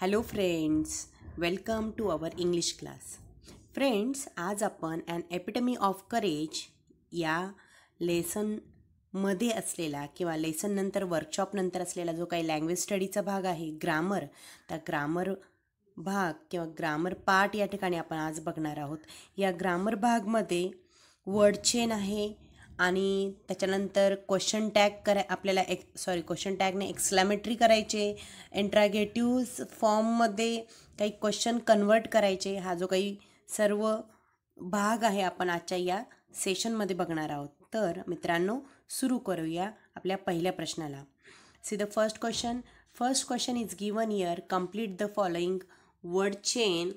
Hello friends welcome to our English class friends आज आपण and epitome of courage या लेसनमध्ये असलेला किंवा लेसननंतर वर्कशॉपनंतर असलेला जो काही लँग्वेज स्टडीचा भाग आहे ग्रामर त्या ग्रामर भाग किंवा ग्रामर पार्ट या ठिकाणी आपण आज बघणार आहोत या ग्रामर भागमध्ये वर्ड चेन आहे आणि त्याच्यानंतर क्वेश्चन टॅग करा आपल्याला एक सॉरी क्वेश्चन टॅगने एक्सलॅमेटरी करायचे एन्ट्रागेटिव्ह फॉर्ममध्ये काही क्वेश्चन कन्वर्ट करायचे हा जो काही सर्व भाग आहे आपण आजच्या या सेशनमध्ये बघणार आहोत तर मित्रांनो सुरू करूया आपल्या पहिल्या प्रश्नाला see the first question first question is given here complete the following word chain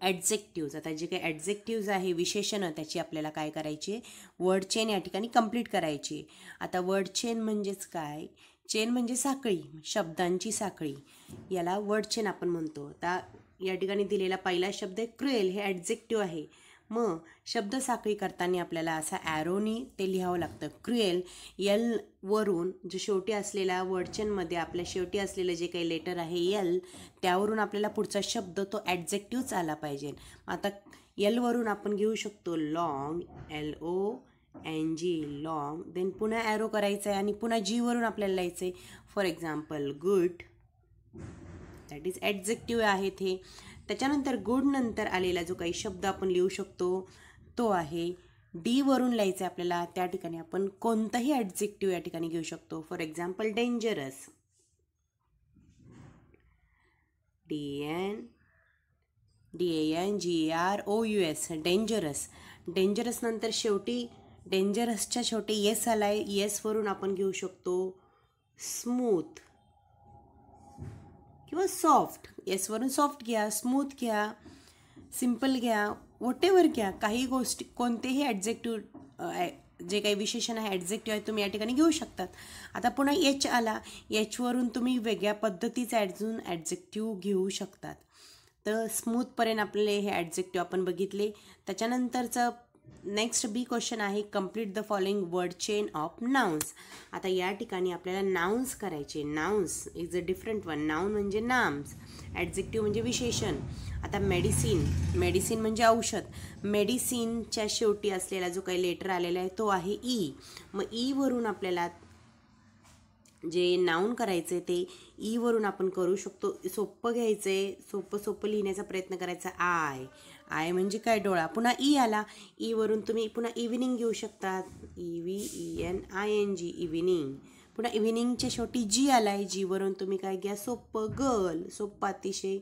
adjectives आता जे काही ॲडजेक्टिव्ज आहे विशेषणं त्याची आपल्याला काय करायची वर्ड चेन या ठिकाणी कंप्लीट करायची आता वर्ड चेन म्हणजेच काय चेन म्हणजे साखळी शब्दांची साखळी याला वर्ड चेन आपण म्हणतो आता या ठिकाणी दिलेला पहिला शब्द आहे क्रुएल हे ॲडजेक्टिव्ह आहे मग साखळी करताना आपल्याला असा ॲरोनी ते लिहावं लागतं क्रुएल यल वरून जो शेवटी असलेला वर्चनमध्ये आपल्या शेवटी असलेलं जे काही लेटर आहे यल त्यावरून आपल्याला पुढचा शब्द तो ॲडजेक्टिव्हच आला पाहिजे आता यलवरून आपण घेऊ शकतो long L O N G long then पुन्हा ॲरो करायचं आहे आणि पुन्हा जीवरून आपल्याला लिहायचं आहे for example good that is adjective आहेत हे त्याच्यानंतर गुड नंतर आलेला जो काही शब्द आपण लिहू शकतो तो आहे डीवरून लिहायचं आहे आपल्याला त्या ठिकाणी आपण कोणताही ॲडजेक्टिव्ह या ठिकाणी घेऊ शकतो for example dangerous D N D N G R O U S dangerous dangerous नंतर शेवटी डेंजरसच्या शेवटी येस आलाय आहे येसवरून आपण घेऊ शकतो स्मूथ किंवा सॉफ्ट येसवरून सॉफ्ट घ्या स्मूथ घ्या सिम्पल घ्या वॉट घ्या काही गोष्टी कोणतेही ॲडजेक्टिव्ह जे काही विशेषण आहे ॲडजेक्टिव्ह आहे तुम्ही या ठिकाणी घेऊ शकतात आता पुन्हा एच आला एचवरून तुम्ही वेगळ्या पद्धतीचं ॲडजून ॲडजेक्टिव्ह घेऊ शकतात तर स्मूथपर्यंत आपले हे ॲडजेक्टिव्ह आपण बघितले त्याच्यानंतरचं नेक्स्ट बी क्वेश्चन आहे complete the following word chain of nouns आता या ठिकाणी आपल्याला नाउन्स करायचे nouns is a different one noun म्हणजे नाम्स ॲडजेक्टिव्ह म्हणजे विशेषण आता मेडिसिन मेडिसिन म्हणजे औषध मेडिसिनच्या शेवटी असलेला जो काही लेटर आलेला आहे तो आहे ई e. मग ईवरून e आपल्याला जे नाऊन करायचे ते ईवरून e आपण करू शकतो सोपं घ्यायचं आहे सोपं सोपं लिहिण्याचा प्रयत्न करायचा आय आय म्हणजे काय डोळा पुन्हा ई आला ईवरून तुम्ही पुन्हा इव्हिनिंग घेऊ शकतात E V E N I N G evening पुन्हा इव्हिनिंगच्या शेवटी जी आला आहे जीवरून तुम्ही काय घ्या सोप्प गल सोप्प अतिशय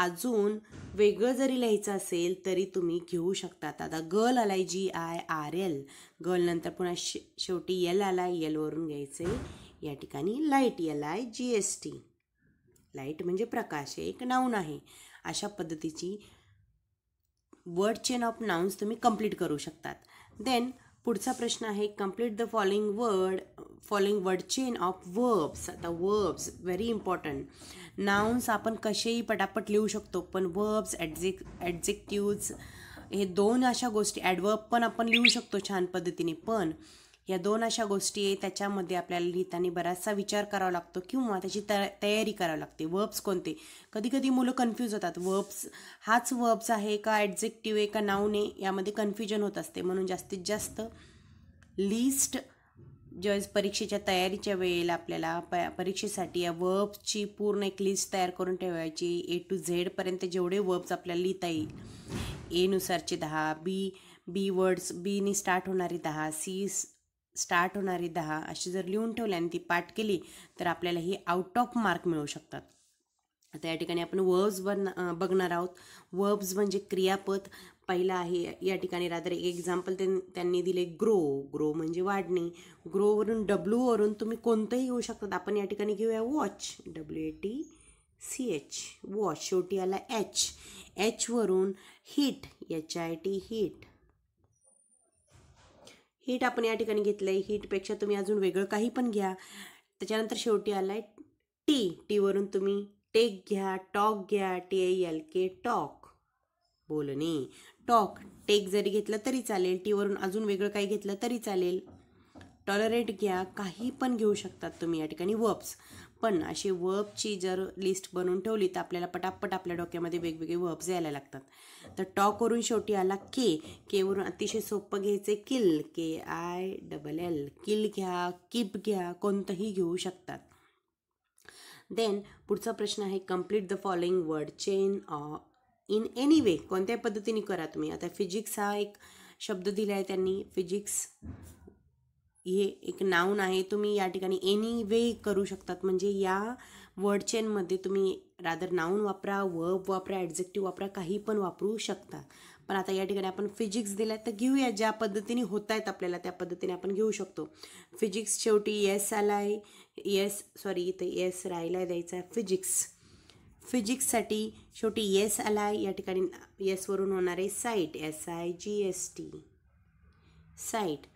अजून वेगळं जरी लिहायचं असेल तरी तुम्ही घेऊ शकतात आता गल आलाय जी आय आर एल गल नंतर पुन्हा शे शेवटी एल आलाय वरून घ्यायचे या ठिकाणी light L I G S T light म्हणजे प्रकाश एक नाऊन आहे अशा पद्धतीची वर्ड चेन ऑफ नाउन्स तुम्ही कंप्लीट करू शकतात देन पुढचा प्रश्न आहे complete the following word following word chain of verbs आता वर्ब्स व्हेरी इम्पॉर्टंट नाउन्स आपण कसेही पटापट लिहू शकतो पण वर्ब्स ॲडजेक् ॲडजेक्टिव्ज हे दोन अशा गोष्टी ॲडवर्ब पण आपण लिहू शकतो छान पद्धतीने पण या दोन अशा गोष्टी त्याच्यामध्ये आपल्याला लिहिताना बराचसा विचार करावा लागतो किंवा त्याची तयारी करावी लागते वर्ब्स कोणते कधी कधी मुलं कन्फ्यूज होतात वर्ब्स हाच वर्ब्स आहे का ॲडजेक्टिव्ह आहे का नाऊन आहे यामध्ये कन्फ्युजन होत असते म्हणून जास्तीत जास्त लिस्ट ज्यावेळेस परीक्षेच्या तयारीच्या वेळेला आपल्याला प परीक्षेसाठी या वर्ब्सची पूर्ण एक लिस्ट तयार करून ठेवायची ए टू झेडपर्यंत जेवढे वर्ब्स आपल्याला लिहिता येईल एनुसारचे दहा बी बी वर्ड्स बीनी स्टार्ट होणारी दहा सी स्टार्ट होणारी दहा अशी जर लिहून ठेवली आणि ती पाठ केली तर आपल्याला ही आउट ऑफ मार्क मिळू शकतात आता या ठिकाणी आपण वर्ब्स बन बघणार आहोत वर्ब्स म्हणजे क्रियापद पहिला आहे या ठिकाणी रादर एक एक्झाम्पल त्यांनी दिले ग्रो ग्रो म्हणजे वाढणे ग्रोवरून डब्ल्यूवरून तुम्ही कोणतंही घेऊ शकतात आपण या ठिकाणी घेऊया watch W A T C H watch शेवटी आला एच एचवरून hit H I T hit heat आपण या ठिकाणी घेतलं आहे हीटपेक्षा तुम्ही अजून वेगळं काही पण घ्या त्याच्यानंतर शेवटी आला आहे टी टीवरून तुम्ही टेक घ्या टॉक घ्या T A L K talk बोलणे टॉक टेक जरी घेतलं तरी चालेल टीवरून अजून वेगळं काही घेतलं तरी चालेल टॉलरेट घ्या काही पण घेऊ शकतात तुम्ही या ठिकाणी वप्स पण अशी वर्बची जर लिस्ट बनवून ठेवली तर आपल्याला पटापट आपल्या डोक्यामध्ये वेगवेगळे वर्ब्स यायला लागतात तर टॉक करून शेवटी आला के केवरून अतिशय सोपं घ्यायचे kill K I double L kill घ्या किप घ्या कोणतंही घेऊ शकतात देन पुढचा प्रश्न आहे complete the following word chain in any way कोणत्याही पद्धतीने करा तुम्ही आता फिजिक्स हा एक शब्द दिला आहे त्यांनी फिजिक्स हे एक नाऊन आहे तुम्ही या ठिकाणी एनी वे करू शकतात म्हणजे या वर्ड चेनमध्ये तुम्ही रादर नाऊन वापरा वर्ब वापरा ॲडजेक्टिव्ह वापरा काही पण वापरू शकता पण आता या ठिकाणी आपण फिजिक्स दिला तर घेऊया ज्या पद्धतीने होत आहेत आपल्याला त्या पद्धतीने आपण घेऊ शकतो फिजिक्स शेवटी येस आला आहे येस सॉरी इथं येस राहिला द्यायचा फिजिक्स फिजिक्ससाठी शेवटी येस आला आहे या ठिकाणी येसवरून होणार आहे sight S I G S T sight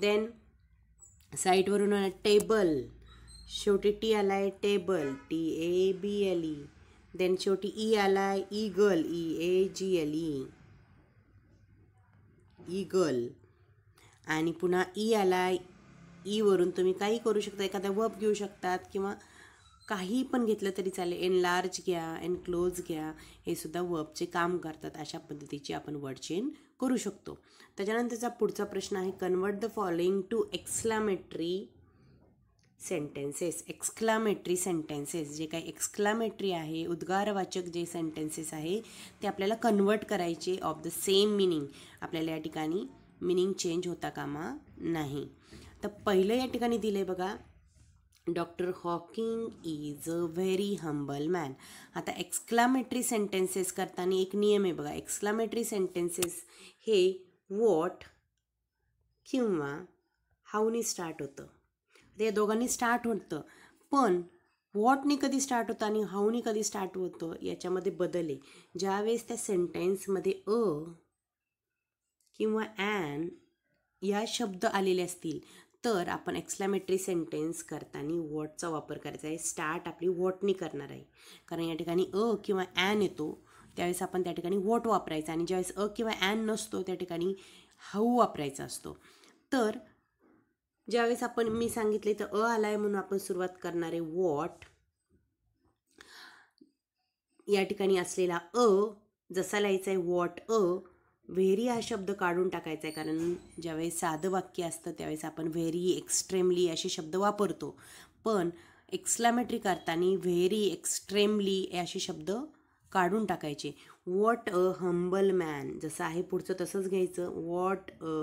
then साईटवरून टेबल शेवटी टी आला table T A B L E then शेवटी ई आला आहे eagle E A G L E eagle आणि पुन्हा ई आला ईवरून तुम्ही काही करू शकता एखादा वब घेऊ शकतात किंवा काही पण घेतलं तरी चालेल एन लार्ज घ्या एन क्लोज घ्या हे सुद्धा वबचे काम करतात अशा पद्धतीची आपण वर्ड चेन करू शकतो त्याच्यानंतरचा पुढचा प्रश्न आहे convert the following to exclamatory sentences exclamatory sentences जे काही एक्सक्लामेटरी आहे उद्गारवाचक जे सेंटेन्सेस आहे ते आपल्याला कन्वर्ट करायचे ऑफ द सेम मिनिंग आपल्याला या ठिकाणी मिनिंग चेंज होता कामा नाही तर पहिलं या ठिकाणी दिलं आहे बघा doctor Hawking is a very humble man आता एक्सक्लामेटरी सेंटेन्सेस करताना एक नियम आहे बघा एक्सक्लामेटरी सेंटेन्सेस हे वॉट किंवा हाऊनी स्टार्ट होतं या दोघांनी स्टार्ट होतं पण वॉटने कधी स्टार्ट होतं आणि हाऊनी कधी स्टार्ट होतं याच्यामध्ये बदल आहे ज्यावेळेस त्या सेंटेन्समध्ये अ किंवा ॲन या शब्द आलेले असतील तर आपण एक्सप्लॅमेटरी सेंटेन्स करताना वॉटचा वापर करायचा आहे स्टार्ट आपली वॉटनी करणार आहे कारण या ठिकाणी अ किंवा ॲन येतो त्यावेळेस आपण त्या ठिकाणी वॉट वापरायचा आणि ज्यावेळेस अ किंवा ॲन नसतो त्या ठिकाणी हाऊ वापरायचा असतो तर ज्यावेळेस आपण मी सांगितले तर अ आला आहे म्हणून आपण सुरुवात करणारे वॉट या ठिकाणी असलेला अ जसा लिहायचा आहे वॉट अ व्हेरी हा शब्द काढून टाकायचा आहे कारण ज्यावेळेस साधं वाक्य असतं त्यावेळेस आपण व्हेरी एक्स्ट्रेमली असे शब्द वापरतो पण एक्स्लॅमेटरी करताना व्हेरी एक्स्ट्रेमली असे शब्द काढून टाकायचे वॉट अ हंबल मॅन जसं आहे पुढचं तसंच घ्यायचं what a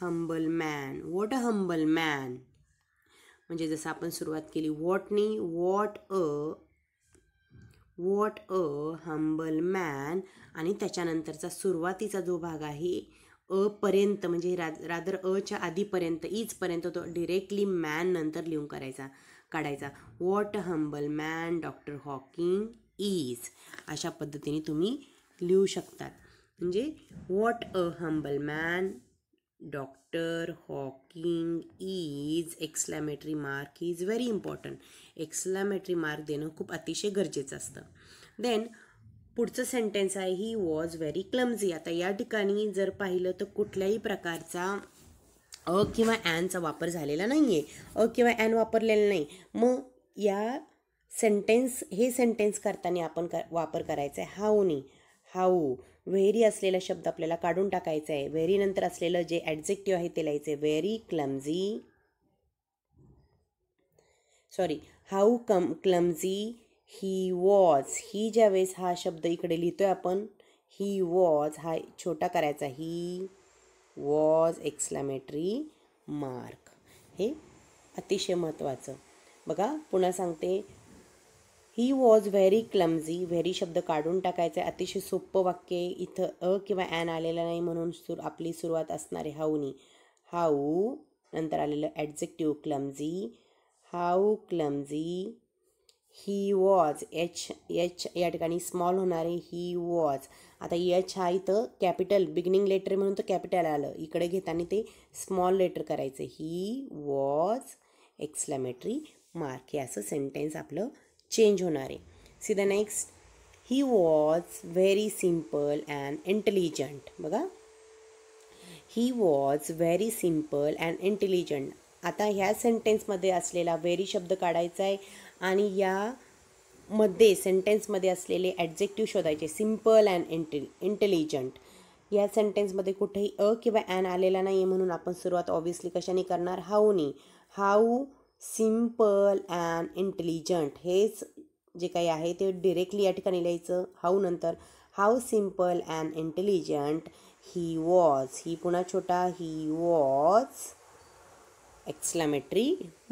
humble man what a humble man म्हणजे जसं आपण सुरुवात केली वॉटनी what a what a humble man आणि त्याच्यानंतरचा सुरुवातीचा जो भाग आहे अपर्यंत म्हणजे रा रादर अच्या आधीपर्यंत ईजपर्यंत तो डिरेक्टली मॅन नंतर लिहून करायचा काढायचा what humble man doctor Hawking is अशा पद्धतीने तुम्ही लिहू शकतात म्हणजे what a humble man doctor Hawking is exclamatory mark is very important exclamatory mark देणं खूप अतिशय गरजेचं असतं देन पुढचं सेंटेन्स आहे ही वॉज व्हेरी क्लम्झी आता या ठिकाणी जर पाहिलं तर कुठल्याही प्रकारचा अ किंवा ॲनचा वापर झालेला नाही आहे अ किंवा ॲन वापरलेला नाही मग या सेंटेन्स हे सेंटेन्स करताना आपण कर वापर करायचा आहे हाऊनी हाऊ व्हेरी असलेला शब्द आपल्याला काढून टाकायचा आहे व्हेरीनंतर असलेलं जे ॲडजेक्टिव्ह आहे ते लिहायचं आहे very clumsy sorry how come clumsy he was ही वेळेस हा शब्द इकडे लिहितोय आपण ही वॉज हा छोटा करायचा ही वॉज एक्सलामेटरी मार्क हे अतिशय महत्त्वाचं बघा पुन्हा सांगते he was very clumsy very शब्द काढून टाकायचे अतिशय सोपं वाक्य इथं अ किंवा ॲन आलेलं नाही म्हणून सुर आपली सुरुवात असणारे हाऊनी हाऊ नंतर आलेलं adjective clumsy how clumsy he was H H या ठिकाणी स्मॉल होणारे ही वॉज आता एच हा इथं कॅपिटल बिगिनिंग लेटर म्हणून तर कॅपिटल आलं इकडे घेताना ते स्मॉल लेटर करायचं ही वॉज एक्सलॅमेटरी मार्क हे असं सेंटेन्स आपलं चेंज होणार आहे see the next he was very simple and intelligent बघा he was very simple and intelligent आता ह्या सेंटेन्समध्ये असलेला व्हेरी शब्द काढायचा आहे आणि यामध्ये सेंटेन्समध्ये असलेले ॲडजेक्टिव्ह शोधायचे सिम्पल अँड इंटे इंटेलिजंट या सेंटेन्समध्ये कुठेही अ किंवा ॲन आलेला नाही आहे म्हणून आपण सुरुवात ऑब्वियसली कशाने करणार हाऊनी हाऊ सिम्पल अँड इंटेलिजंट हेच जे काही आहे ते डिरेक्टली या ठिकाणी लिहायचं हाऊ नंतर how simple and intelligent he was he पुन्हा छोटा he was exclamatory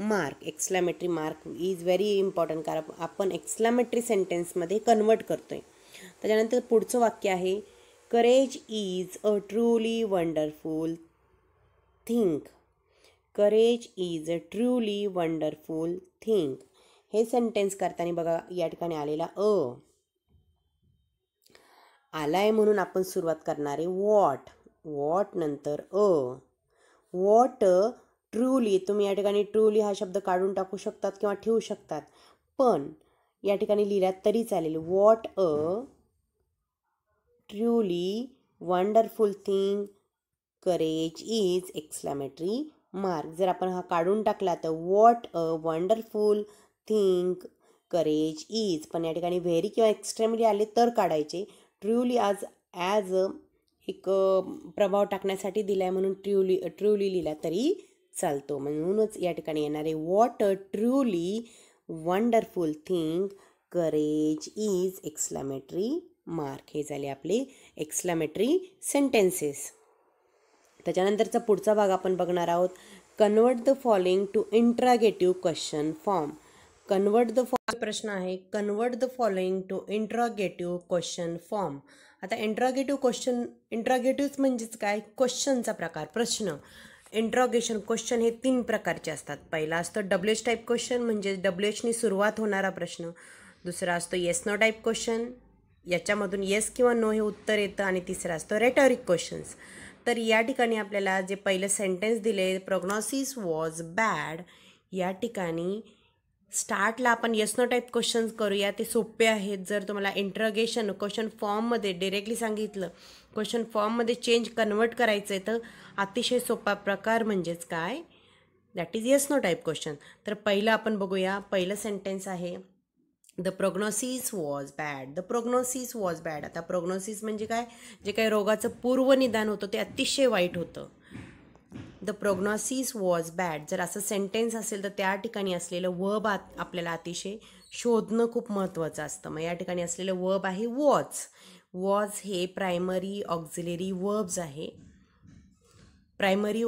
mark exclamatory mark is very important कारण आपण एक्स्लॅमेटरी सेंटेन्समध्ये कन्वर्ट करतो आहे त्याच्यानंतर पुढचं वाक्य आहे courage is a truly wonderful thing courage is a truly wonderful thing हे सेंटेन्स करताना बघा या ठिकाणी आलेला अ आलाय म्हणून आपण सुरुवात करणारे वॉट वॉट नंतर अ वॉट ट्रूली तुम्ही या ठिकाणी ट्रूली हा शब्द काढून टाकू शकतात किंवा ठेवू शकतात पण या ठिकाणी लिहिला तरी चालेल what a truly wonderful thing courage is exclamatory mark जर आपण हा काढून टाकला तर what a wonderful thing courage is पण या ठिकाणी व्हेरी किंवा एक्स्ट्रीमली आले तर काढायचे ट्र्युली आज ॲज एक प्रभाव टाकण्यासाठी दिला आहे म्हणून ट्रूली ट्र्युली लिहिला तरी चालतो म्हणूनच या ठिकाणी येणारे what a truly wonderful thing courage is exclamatory mark हे झाले आपले एक्स्लामेटरी सेंटेन्सेस त्याच्यानंतरचा पुढचा भाग आपण बघणार आहोत convert the following to interrogative question form convert the फॉ प्रश्न आहे convert the following to interrogative question form आता इंट्रागेटिव्ह क्वेश्चन इंट्रागेटिव्ह म्हणजेच काय क्वेश्चनचा प्रकार प्रश्न इंट्रॉगेशन क्वेश्चन हे तीन प्रकारचे असतात पहिला असतो डब्ल्यू एच टाईप क्वेश्चन म्हणजे डब्ल्यू एचनी सुरुवात होणारा प्रश्न दुसरा असतो येस नो टाईप क्वेश्चन याच्यामधून येस किंवा नो हे उत्तर येतं आणि तिसरा असतो रेटॉरिक क्वेश्चन्स तर या ठिकाणी आपल्याला जे पहिलं सेंटेन्स दिले प्रोग्नॉसिस वॉज बॅड या ठिकाणी स्टार्टला आपण नो टाईप क्वेश्चन्स करूया ते सोपे आहेत जर तुम्हाला इंटरगेशन क्वेश्चन फॉर्ममध्ये डिरेक्टली सांगितलं क्वेश्चन फॉर्ममध्ये चेंज कन्वर्ट करायचं आहे तर अतिशय सोपा प्रकार म्हणजेच काय that is no type question तर पहिलं आपण बघूया पहिलं सेंटेन्स आहे the prognosis was bad the prognosis was bad आता प्रोग्नोसिस म्हणजे काय जे काही रोगाचं पूर्वनिदान होतं ते अतिशय वाईट होतं द प्रोग्नॉसिस वॉज बॅड जर असं सेंटेन्स असेल तर त्या ठिकाणी असलेलं वब आत आपल्याला अतिशय शोधणं खूप महत्त्वाचं असतं मग या ठिकाणी असलेलं वब आहे वॉज वॉज हे प्रायमरी ऑक्झिलेरी वर्ब्स आहे प्रायमरी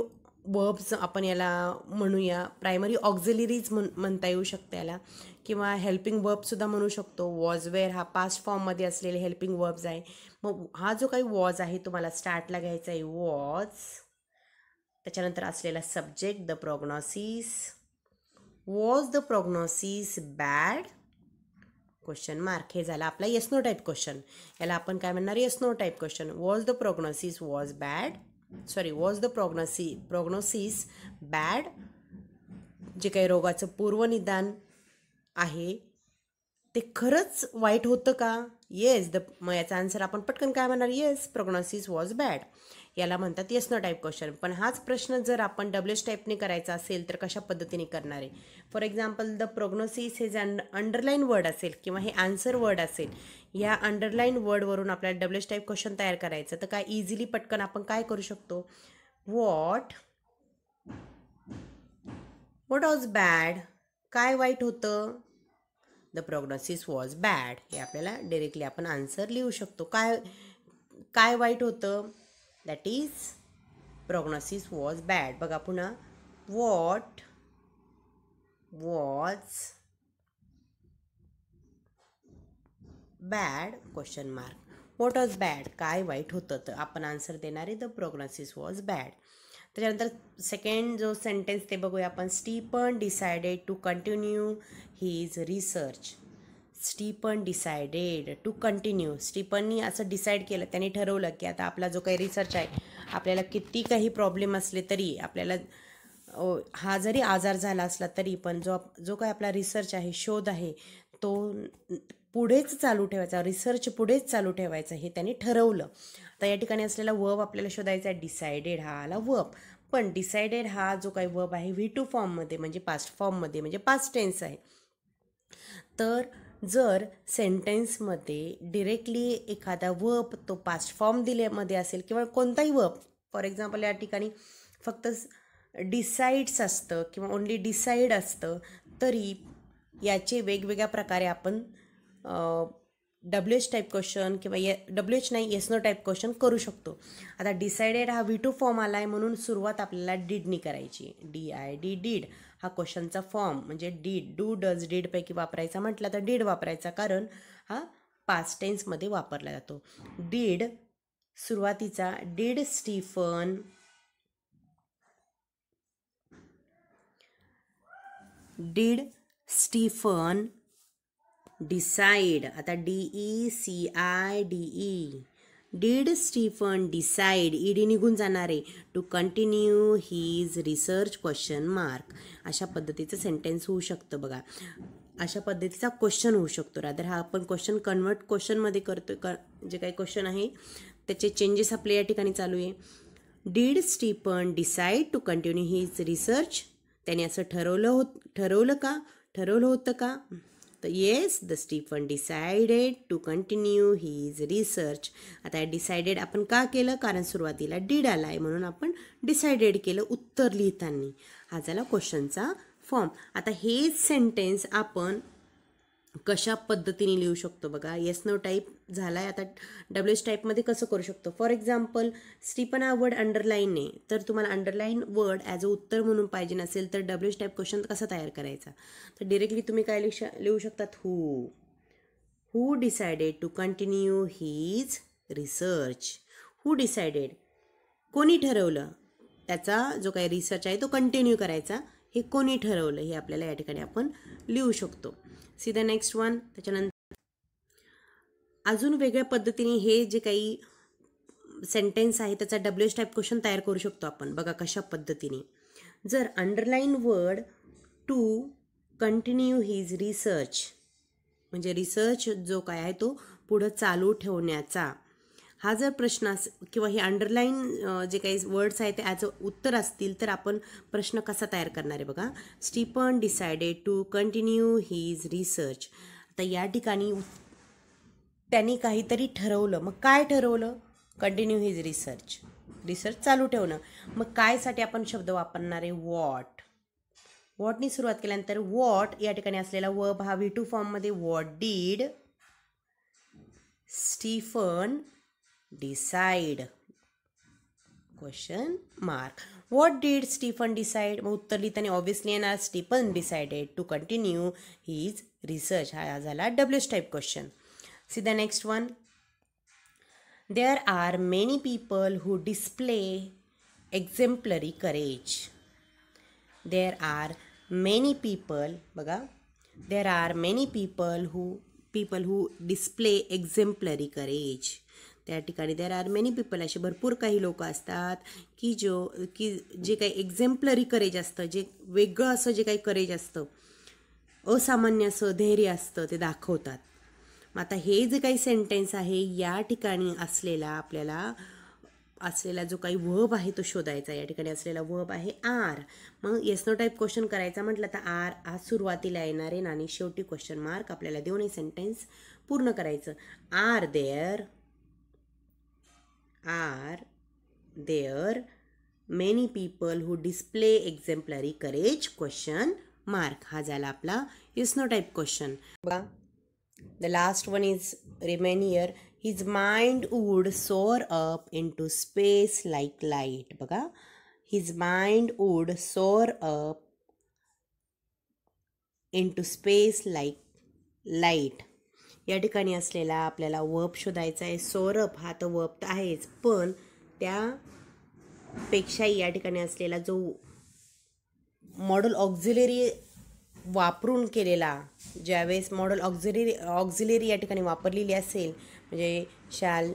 वर्ब्स आपण याला म्हणूया प्रायमरी ऑक्झिलेरीज म्हण म्हणता येऊ शकते याला किंवा हेल्पिंग वर्बसुद्धा म्हणू शकतो वॉज वेअर हा पास्ट फॉर्ममध्ये असलेले हेल्पिंग वर्ब्स आहे मग हा जो काही वॉज आहे तुम्हाला स्टार्टला घ्यायचा आहे वॉज त्याच्यानंतर असलेला subject the prognosis was the prognosis bad question mark हे झाला आपला नो टाईप क्वेश्चन याला आपण काय म्हणणार no type question was the prognosis was bad sorry was the prognosis prognosis bad जे काही रोगाचं पूर्वनिदान आहे ते खरंच वाईट होतं का येस द मग याचा आन्सर आपण पटकन काय म्हणणार येस प्रोग्नॉसिस वॉज बॅड याला म्हणतात येस नो टाईप क्वेश्चन पण हाच प्रश्न जर आपण डब्ल्यूच टाईपने करायचा असेल तर कशा पद्धतीने करणार आहे फॉर एक्झाम्पल द प्रोग्नोसिस हे जे अंडरलाईन वर्ड असेल किंवा हे आन्सर वर्ड असेल ह्या अंडरलाईन वर्डवरून आपल्याला डब्ल्यूच टाईप क्वेश्चन तयार करायचं तर काय इझिली पटकन आपण काय करू शकतो वॉट वॉट वॉज बॅड काय वाईट होतं द प्रोग्नोसिस वॉज बॅड हे आपल्याला डिरेक्टली आपण आन्सर लिहू शकतो काय काय वाईट होतं that is prognosis was bad बघा पुन्हा what was bad question mark what was bad काय वाईट होतं तर आपण आन्सर देणारे द प्रोग्नॉसिस वॉज बॅड त्याच्यानंतर सेकंड जो सेंटेन्स ते बघूया आपण Stephen decided to continue his research Stephen decided to continue स्टीपननी असं डिसाईड केलं त्याने ठरवलं की आता आपला जो काही रिसर्च आहे आपल्याला किती काही प्रॉब्लेम असले तरी आपल्याला हा जरी आजार झाला असला तरी पण जो जो काही आपला रिसर्च आहे शोध आहे तो पुढेच चालू ठेवायचा रिसर्च पुढेच चालू ठेवायचं हे त्यांनी ठरवलं आता या ठिकाणी असलेला वब आपल्याला शोधायचा आहे डिसायडेड हा आला वब पण डिसायडेड हा जो काही वब आहे व्ही टू फॉर्ममध्ये म्हणजे पास्ट फॉर्ममध्ये म्हणजे पास्ट टेन्स आहे तर जर सेंटेन्समध्ये डिरेक्टली एखादा वर्ब तो पास्ट फॉर्म दिल्यामध्ये असेल किंवा कोणताही वर्ब फॉर एक्झाम्पल या ठिकाणी फक्त डिसाईड्स असतं किंवा ओनली डिसाईड असतं तरी याचे वेगवेगळ्या प्रकारे आपण डब्ल्यू एच टाईप क्वेश्चन किंवा ये डब्ल्यू एच नाही नो टाईप क्वेश्चन करू शकतो आता डिसाइडेड हा व्ही टू फॉर्म आला आहे म्हणून सुरुवात आपल्याला डीडनी करायची डी आय डी डीड हा क्वेश्चनचा फॉर्म म्हणजे डीड डू डज डीडपैकी वापरायचा म्हटलं तर डीड वापरायचा कारण हा पास्ट टेन्समध्ये वापरला जातो डीड सुरुवातीचा did Stephen did Stephen decide आता D E C I D E did Stephen decide D निघून जाणारे to continue his research question mark अशा पद्धतीचं सेंटेन्स होऊ शकतं बघा अशा पद्धतीचा क्वेश्चन होऊ शकतो रादर हा आपण क्वेश्चन कन्वर्ट क्वेश्चनमध्ये करतो क जे काही क्वेश्चन आहे त्याचे चेंजेस आपले या ठिकाणी चालू आहे did Stephen decide to continue his research त्याने असं ठरवलं हो ठरवलं का ठरवलं होतं का तर yes the Stephen decided to continue his research आता डिसाइड़ेड आपण का केलं कारण सुरुवातीला डीड आला आहे म्हणून आपण डिसायडेड केलं उत्तर लिहिताना हा झाला क्वेश्चनचा फॉर्म आता हेच सेंटेन्स आपण कशा पद्धतीने लिहू शकतो बघा येस नो टाईप झाला आहे आता डब्ल्यू टाइप टाईपमध्ये कसं करू शकतो फॉर एक्झाम्पल स्टीपना वर्ड अंडरलाईनने ने तर तुम्हाला अंडरलाईन वर्ड ॲज अ उत्तर म्हणून पाहिजे नसेल तर डब्ल्यू एच टाईप क्वेश्चन कसा तयार करायचा तर डिरेक्टली तुम्ही काय लिहू श लिहू शकतात who who decided to continue his research who decided कोणी ठरवलं त्याचा जो काही रिसर्च आहे तो कंटिन्यू करायचा हे कोणी ठरवलं हे आपल्याला या ठिकाणी आपण लिहू शकतो सी द नेक्स्ट वन त्याच्यानंतर अजून वेगळ्या पद्धतीने हे जे काही सेंटेन्स आहे त्याचा डब्ल्यू एच टाईप क्वेश्चन तयार करू शकतो आपण बघा कशा पद्धतीने जर underline word to continue his research म्हणजे रिसर्च जो काय आहे तो पुढं चालू ठेवण्याचा हा जर प्रश्न अस किंवा हे अंडरलाईन जे काही वर्ड्स आहेत ते अ उत्तर असतील तर आपण प्रश्न कसा तयार करणार आहे बघा Stephen decided to continue his research आता या ठिकाणी त्यांनी काहीतरी ठरवलं मग काय ठरवलं कंटिन्यू हिज रिसर्च रिसर्च चालू ठेवणं मग कायसाठी आपण शब्द वापरणार आहे वॉट वॉटनी सुरुवात केल्यानंतर वॉट या ठिकाणी असलेला व भावी टू फॉर्ममध्ये what did Stephen decide question mark what did Stephen decide मग उत्तर लिहिताना ऑब्विसली येणार Stephen decided to continue his research हा झाला डब्ल्यूच type question see the next one there are many people who display exemplary courage there are many people बघा there are many people who people who display exemplary courage त्या ठिकाणी there are many people असे भरपूर काही लोक असतात की जो की जे काही एक्झेम्पलरी करेज असतं जे वेगळं असं जे काही करेज असतं असामान्य असं धैर्य असतं ते दाखवतात मग आता हे जे काही सेंटेन्स आहे या ठिकाणी असलेला आपल्याला असलेला जो काही वब आहे तो शोधायचा या ठिकाणी असलेला वब आहे आर मग नो टाईप क्वेश्चन करायचा म्हटलं तर आर आज सुरुवातीला येणार आहे आणि शेवटी क्वेश्चन मार्क आपल्याला देऊन हे सेंटेन्स पूर्ण करायचं are there are there many people who display exemplary courage question mark हा झाला आपला इस्नो टाईप क्वेश्चन बघा the last one is remain here his mind would soar up into space like light बघा his mind would soar up into space like light या ठिकाणी असलेला आपल्याला वप शोधायचा आहे सौरभ हा तर वप तर आहेच पण त्यापेक्षाही या ठिकाणी असलेला जो मॉडल ऑक्झिलेरी वापरून केलेला ज्यावेळेस मॉडल ऑक्झिलेरी ऑक्झिलेरी या ठिकाणी वापरलेली असेल म्हणजे shall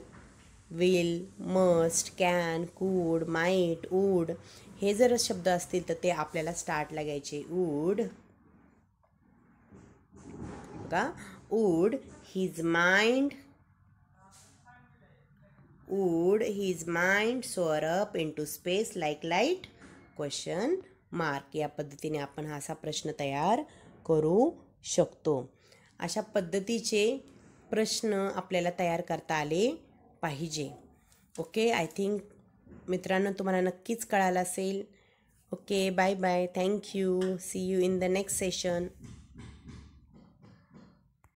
will must can could might would हे जर शब्द असतील तर ते आपल्याला स्टार्टला घ्यायचे ऊड का would his mind would his mind soar up into space like light question mark या पद्धतीने आपण हा असा प्रश्न तयार करू शकतो अशा पद्धतीचे प्रश्न आपल्याला तयार करता आले पाहिजे ओके आय थिंक मित्रांनो तुम्हाला नक्कीच कळालं असेल okay bye bye thank you see you in the next session